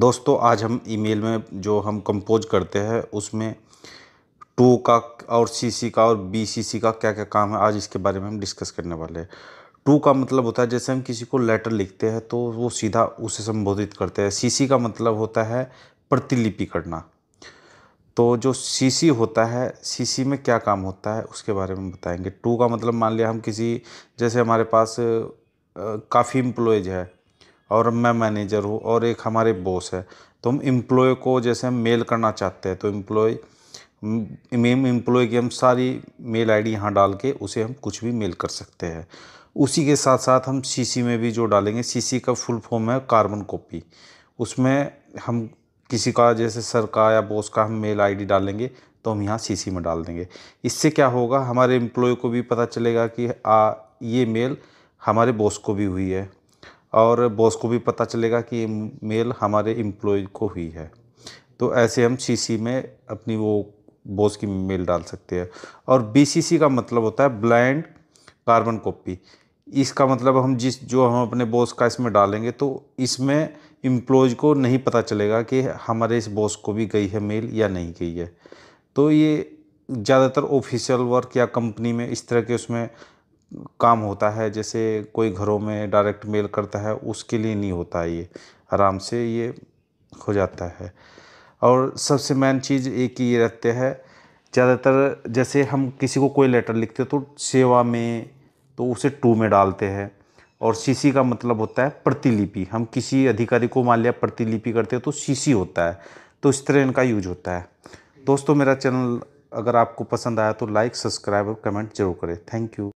दोस्तों आज हम ईमेल में जो हम कंपोज करते हैं उसमें टू का और सी सी का और बी सी सी का क्या क्या काम है आज इसके बारे में हम डिस्कस करने वाले हैं टू का मतलब होता है जैसे हम किसी को लेटर लिखते हैं तो वो सीधा उसे संबोधित करते हैं सी सी का मतलब होता है प्रतिलिपि करना तो जो सी सी होता है सी सी में क्या काम होता है उसके बारे में बताएंगे टू का मतलब मान लिया हम किसी जैसे हमारे पास काफ़ी एम्प्लॉयज है और मैं मैनेजर हूँ और एक हमारे बॉस है तो हम इम्प्लॉय को जैसे हम मेल करना चाहते हैं तो एम्प्लॉय मेम एम्प्लॉय की हम सारी मेल आईडी यहाँ डाल के उसे हम कुछ भी मेल कर सकते हैं उसी के साथ साथ हम सीसी में भी जो डालेंगे सीसी का फुल फॉर्म है कार्बन कॉपी उसमें हम किसी का जैसे सर का या बॉस का हम मेल आईडी डालेंगे तो हम यहाँ सीसी में डाल देंगे इससे क्या होगा हमारे एम्प्लॉय को भी पता चलेगा कि आ ये मेल हमारे बॉस को भी हुई है और बॉस को भी पता चलेगा कि ये मेल हमारे एम्प्लॉय को हुई है तो ऐसे हम सीसी में अपनी वो बॉस की मेल डाल सकते हैं और बीसीसी का मतलब होता है ब्लाइंड कार्बन कॉपी इसका मतलब हम जिस जो हम अपने बॉस का इसमें डालेंगे तो इसमें एम्प्लॉयज़ को नहीं पता चलेगा कि हमारे इस बॉस को भी गई है मेल या नहीं गई है तो ये ज़्यादातर ऑफिशियल वर्क या कंपनी में इस तरह के उसमें काम होता है जैसे कोई घरों में डायरेक्ट मेल करता है उसके लिए नहीं होता ये आराम से ये हो जाता है और सबसे मेन चीज़ एक ही ये रखते हैं ज़्यादातर जैसे हम किसी को कोई लेटर लिखते तो सेवा में तो उसे टू में डालते हैं और सीसी का मतलब होता है प्रतिलिपि हम किसी अधिकारी को मान लिया प्रतिलिपि करते हैं तो सीसी होता है तो इस तरह इनका यूज होता है दोस्तों मेरा चैनल अगर आपको पसंद आया तो लाइक सब्सक्राइब और कमेंट जरूर करें थैंक यू